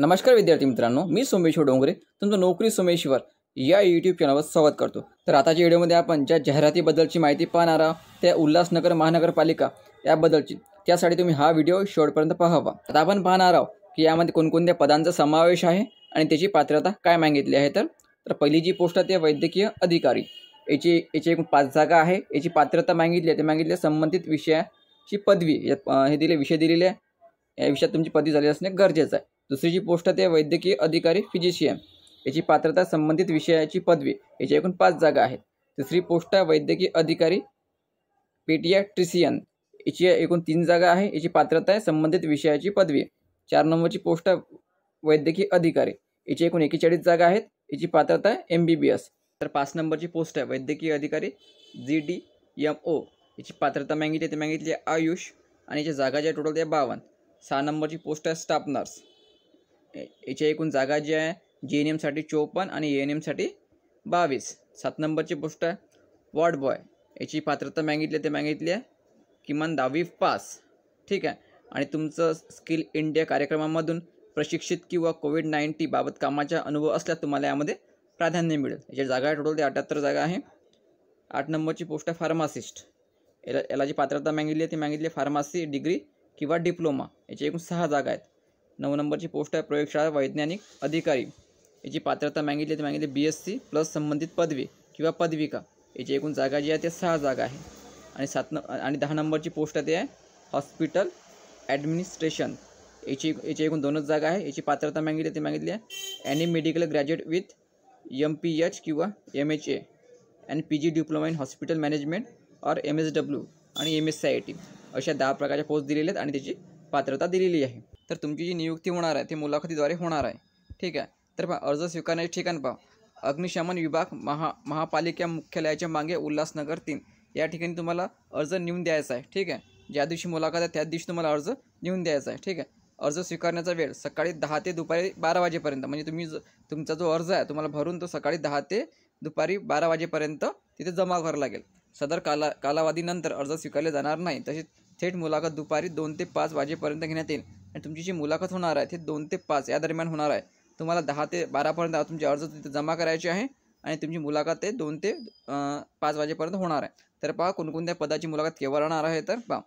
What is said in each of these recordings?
नमस्कार विद्यार्थी मित्रांनो मी सोमेश्वर डोंगरे तुमचं नोकरी सोमेश्वर या यूट्यूब चॅनलवर स्वागत करतो तर आताच्या व्हिडिओमध्ये आपण ज्या जाहिरातीबद्दलची माहिती पाहणार आहोत त्या उल्हासनगर महानगरपालिका याबद्दलची त्यासाठी तुम्ही हा व्हिडिओ शेवटपर्यंत पाहावा आता आपण पाहणार आहोत की यामध्ये कोणकोणत्या पदांचा समावेश आहे आणि त्याची पात्रता काय मागितली आहे तर पहिली जी पोस्ट आहे ती वैद्यकीय अधिकारी याची याची एक पाच जागा आहे याची पात्रता मागितली आहे ते मागितली संबंधित विषयाची पदवी हे दिले विषय दिलेले आहे या विषयात तुमची पदवी झाली असणे गरजेचं आहे दुसरी जी पोस्ट आहे ते वैद्यकीय अधिकारी फिजिशियन याची पात्रता संबंधित विषयाची पदवी याची एकूण पाच जागा आहेत तिसरी पोस्ट आहे वैद्यकीय अधिकारी पेटियाट्रिसियन याची एकूण तीन जागा आहे याची पात्रता आहे संबंधित विषयाची पदवी चार नंबरची पोस्ट आहे वैद्यकीय अधिकारी याची एकूण एकेचाळीस जागा आहेत याची पात्रता आहे एम बी बी एस तर पाच नंबरची पोस्ट आहे वैद्यकीय अधिकारी जी डी एम ओ याची पात्रता मागितली ते मागितली आयुष आणि याच्या जागा ज्या टोटल त्या बावन्न सहा नंबरची पोस्ट आहे स्टाफ नर्स याच्या एकूण जागा जी आहे जी एन एमसाठी चोपन्न आणि ए एन एमसाठी बावीस सात नंबरची पोस्ट आहे वॉर्ड बॉय याची पात्रता मागितली ते मागितली आहे किमान दहावी पास ठीक आहे आणि तुमचं स्किल इंडिया कार्यक्रमामधून प्रशिक्षित किंवा कोविड बाबत कामाचा अनुभव असल्यास तुम्हाला यामध्ये प्राधान्य मिळेल याच्या जागा टोटल ते अठ्याहत्तर जागा आहे आठ नंबरची पोस्ट आहे फार्मासिस्ट याला याला जी पात्रता मागितली आहे ती मागितली आहे फार्मासी डिग्री किंवा डिप्लोमा याची एकूण सहा जागा आहेत नऊ नंबरची पोस्ट आहे प्रयोगशाळा वैज्ञानिक अधिकारी याची पात्रता मागितली ती मागितली बी एस सी प्लस संबंधित पदवी किंवा पदविका याची एकूण जागा जी आहे ती सहा जागा आहे आणि सात न आणि दहा नंबरची पोस्ट आहे ती आहे हॉस्पिटल ॲडमिनिस्ट्रेशन याची याची एकूण दोनच जागा आहे याची पात्रता मागितली ती मागितली आहे any medical graduate with M P H किंवा M H A and P G diploma in hospital management और एम एस डब्ल्यू आणि M S C I T अशा दहा प्रकारच्या पोस्ट दिलेल्या आहेत आणि त्याची पात्रता दिलेली आहे तर तुमची जी नियुक्ती होणार आहे ती मुलाखतीद्वारे होणार आहे ठीक आहे तर पहा अर्ज स्वीकारण्याचे ठिकाण पहा अग्निशमन विभाग महा महापालिका मुख्यालयाच्या मागे उल्हासनगर तीन या ठिकाणी तुम्हाला अर्ज नेऊन द्यायचा आहे ठीक आहे ज्या दिवशी मुलाखत आहे त्याच दिवशी तुम्हाला अर्ज नेऊन द्यायचा आहे ठीक आहे अर्ज स्वीकारण्याचा वेळ सकाळी दहा ते दुपारी बारा वाजेपर्यंत म्हणजे तुम्ही तुमचा जो अर्ज आहे तुम्हाला भरून तो सकाळी दहा ते दुपारी बारा वाजेपर्यंत तिथे जमा करावा लागेल सदर काला कालावधीनंतर अर्ज स्वीकारले जाणार नाही तसेच थेट मुलाखत दुपारी दोन ते पाच वाजेपर्यंत घेण्यात येईल आणि तुमची जी मुलाखत होणार आहे ते दोन ते पाच या दरम्यान होणार आहे तुम्हाला दहा ते बारापर्यंत तुमचे अर्ज तिथे जमा करायचे आहे आणि तुमची मुलाखत ते दोन ते पाच वाजेपर्यंत होणार आहे तर पहा कोणकोणत्या पदाची मुलाखत केव्हा राहणार आहे तर पहा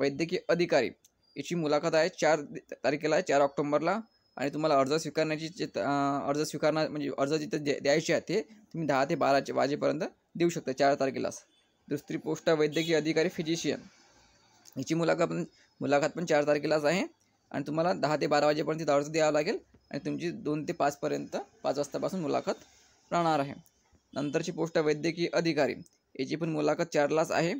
वैद्यकीय अधिकारी याची मुलाखत आहे चार तारखेला आहे चार ऑक्टोंबरला आणि तुम्हाला अर्ज स्वीकारण्याची जे अर्ज स्वीकारणार म्हणजे अर्ज जिथे द्यायचे आहे ते तुम्ही दहा ते बाराचे वाजेपर्यंत देऊ शकता चार तारखेलाच दुसरी पोस्ट आहे वैद्यकीय अधिकारी फिजिशियन याची मुलाखत पण मुलाखत पण चार तारखेलाच आहे आणि तुम्हाला दहा ते बारा वाजेपर्यंत अर्ज द्यावं लागेल आणि तुमची दोन ते पाचपर्यंत पाच वाजतापासून मुलाखत राहणार आहे नंतरची पोस्ट वैद्यकीय अधिकारी याची पण मुलाखत चारलाच आहे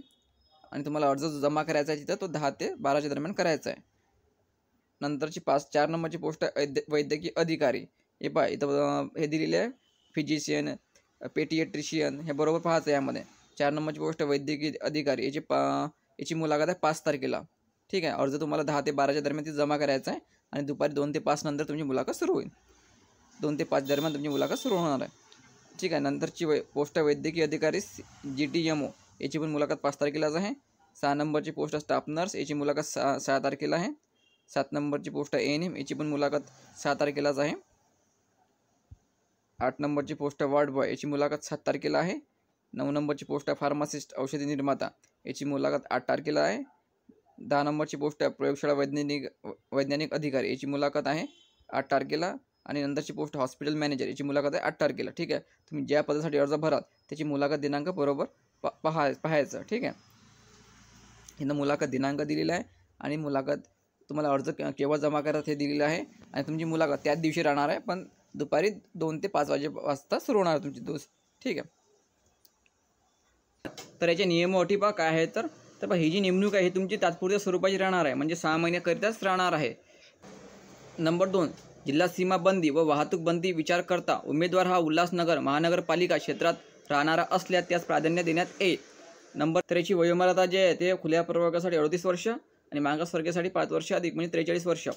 आणि तुम्हाला अर्ज जो जमा करायचा आहे तिथं तो दहा ते बाराच्या दरम्यान करायचा आहे नंतरची पाच चार नंबरची पोस्ट वैद्य वैद्यकीय अधिकारी हे पा इथं हे दिलेले आहे फिजिशियन पेटीएट्रिशियन हे बरोबर पाहायचं यामध्ये चार नंबरची पोस्ट वैद्यकीय अधिकारी याचे पा याची मुलाखत आहे पाच तारखेला ठीक आहे अर्ज तुम्हाला दहा ते बाराच्या दरम्यान ती जमा करायचं आहे आणि दुपारी दोन ते पाच नंतर तुमची मुलाखत सुरू होईल दोन ते पाच दरम्यान तुमची मुलाखत सुरू होणार आहे ठीक आहे नंतरची वै पोस्ट आहे वैद्यकीय अधिकारी जी टी एम ओ याची पण मुलाखत पाच तारखेलाच आहे सहा नंबरची पोस्ट आहे स्टाफ नर्स याची मुलाखत सहा सहा तारखेला आहे सात नंबरची पोस्ट आहे एन एम याची पण मुलाखत सहा तारखेलाच आहे आठ नंबरची पोस्ट आहे वॉर्ड बॉय याची मुलाखत सात तारखेला आहे नऊ नंबरची पोस्ट आहे फार्मासिस्ट औषधी निर्माता याची मुलाखत आठ तारखेला आहे दहा नंबरची पोस्ट आहे प्रयोगशाळा वैज्ञानिक वैज्ञानिक अधिकारी याची मुलाखत आहे आठ तारखेला आणि नंतरची पोस्ट हॉस्पिटल मॅनेजर याची मुलाखत आहे आठ तारखेला ठीक आहे तुम्ही ज्या पदासाठी अर्ज भराल त्याची मुलाखत दिनांक बरोबर पहायचं पाहायचं ठीक आहे यांना मुलाखत दिनांक दिलेला आहे आणि मुलाखत तुम्हाला अर्ज केव्हा जमा करायचा हे दिलेलं आहे आणि तुमची मुलाखत त्याच दिवशी राहणार आहे पण दुपारी दोन ते पाच वाजे वाजता सुरू होणार तुमची दोस ठीक आहे तर याच्या नियम पहा काय आहे तर तर ही जी नेमणूक आहे तुमची तात्पुरत्या स्वरूपाची राहणार आहे म्हणजे सहा महिन्याकरिताच राहणार आहे नंबर दोन जिल्हा सीमा बंदी व वाहतूक बंदी विचार करता उमेदवार हा उल्हासनगर महानगरपालिका क्षेत्रात राहणारा असल्यास त्यास प्राधान्य देण्यात येईल नंबर त्रेची वयोमर्यादा जे आहे ते खुल्या प्रवर्गासाठी अडतीस वर्ष आणि मागासवर्गासाठी पाच वर्ष अधिक म्हणजे त्रेचाळीस वर्ष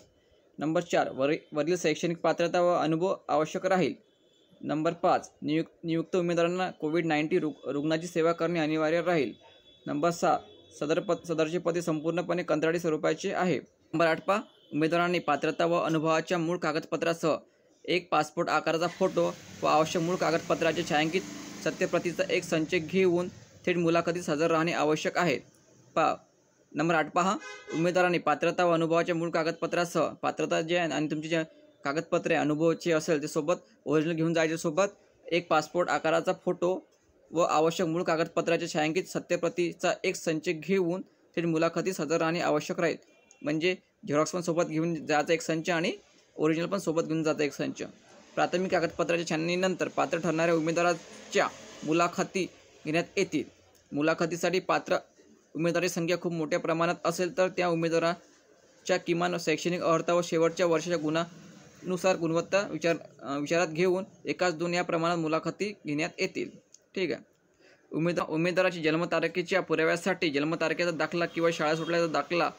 नंबर चार वर वरील शैक्षणिक पात्रता व अनुभव आवश्यक राहील नंबर पाच नियुक्त नियुक्त उमेदवारांना कोविड नाईन्टीन रुग रुग्णाची सेवा करणे अनिवार्य राहील नंबर सहा सदर पद सदरचे पदे संपूर्णपणे कंत्राटी स्वरूपाचे आहे नंबर आठ पा उमेदवारांनी पात्रता व अनुभवाच्या मूळ कागदपत्रासह एक पासपोर्ट आकाराचा फोटो व आवश्यक मूळ कागदपत्राचे छायांकित सत्यप्रतीचा एक संचय घेऊन थेट मुलाखतीस हजर राहणे आवश्यक आहे पा नंबर आठ पहा उमेदवारांनी पात्रता व अनुभवाच्या मूळ कागदपत्रासह पात्रता जे आहे आणि तुमची जे कागदपत्रे अनुभवाची असेल ते सोबत ओरिजिनल घेऊन जायचे सोबत एक पासपोर्ट आकाराचा फोटो व आवश्यक मूळ कागदपत्राच्या छायांकित सत्यप्रतीचा एक संच घेऊन ते मुलाखतीस हजर राहणे आवश्यक राहील म्हणजे झेरॉक्स पण सोबत घेऊन जायचा एक संच आणि ओरिजिनल पण सोबत घेऊन जायचा एक संच प्राथमिक कागदपत्राच्या छाननीनंतर पात्र ठरणाऱ्या उमेदवाराच्या मुलाखती घेण्यात येतील मुलाखतीसाठी पात्र उमेदवारी संख्या खूप मोठ्या प्रमाणात असेल तर त्या उमेदवाराच्या किमान शैक्षणिक अर्हता व शेवटच्या वर्षाच्या गुन्हा नुसार गुणवत्ता विचार विचारात घेऊन एकाच दोन या प्रमाणात मुलाखती घेण्यात येतील ठीक आहे उमेदवार उमेदवाराची जन्मतारखेच्या पुराव्यासाठी जन्मतारखेचा दाखला किंवा शाळा सुटल्याचा दाखला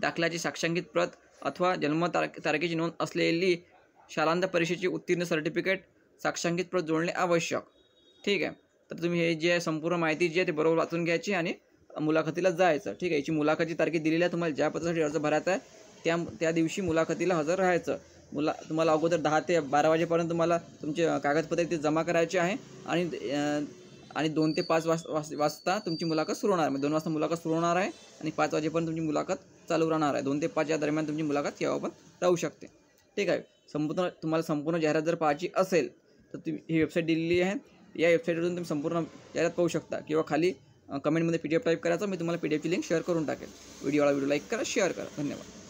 दाखल्याची साक्षांकित प्रत अथवा जन्मतारखे तारखेची नोंद असलेली शालांत परीक्षेची उत्तीर्ण सर्टिफिकेट साक्षांकित प्रत जोडणे आवश्यक ठीक आहे तर तुम्ही हे जे आहे संपूर्ण माहिती जी आहे ते बरोबर वाचून घ्यायची आणि मुलाखतीला जायचं ठीक आहे याची मुलाखतीची तारखे दिलेली आहे तुम्हाला ज्या पद्धतीसाठी अर्ज भरायचा आहे त्या त्या दिवशी मुलाखतीला हजर राहायचं मुला तुम्हाला अगोदर दहा ते बारा वाजेपर्यंत तुम्हाला तुमचे कागदपत्रे ते जमा करायचे आहे आणि आणि दोन ते पाच वाज वाजता तुमची मुलाखत सुरू होणार म्हणजे दोन वाजता मुलाखत सुरू होणार आहे आणि पाच वाजेपर्यंत तुमची मुलाखत चालू राहणार आहे दोन ते पाच या दरम्यान तुमची मुलाखत केव्हा पण राहू शकते ठीक आहे संपूर्ण तुम्हाला संपूर्ण जाहिरात जर पाहायची असेल तर तुम्ही ही वेबसाईट दिलेली आहे या वेबसाईटवरून तुम्ही संपूर्ण जाहिरात पाहू शकता किंवा खाली कमेंटमध्ये पी डी एफ टाईप करायचा मी तुम्हाला पी डी एफची लिंक शेअर करून टाकेल व्हिडिओला व्हिडिओ लाईक करा शेअर करा धन्यवाद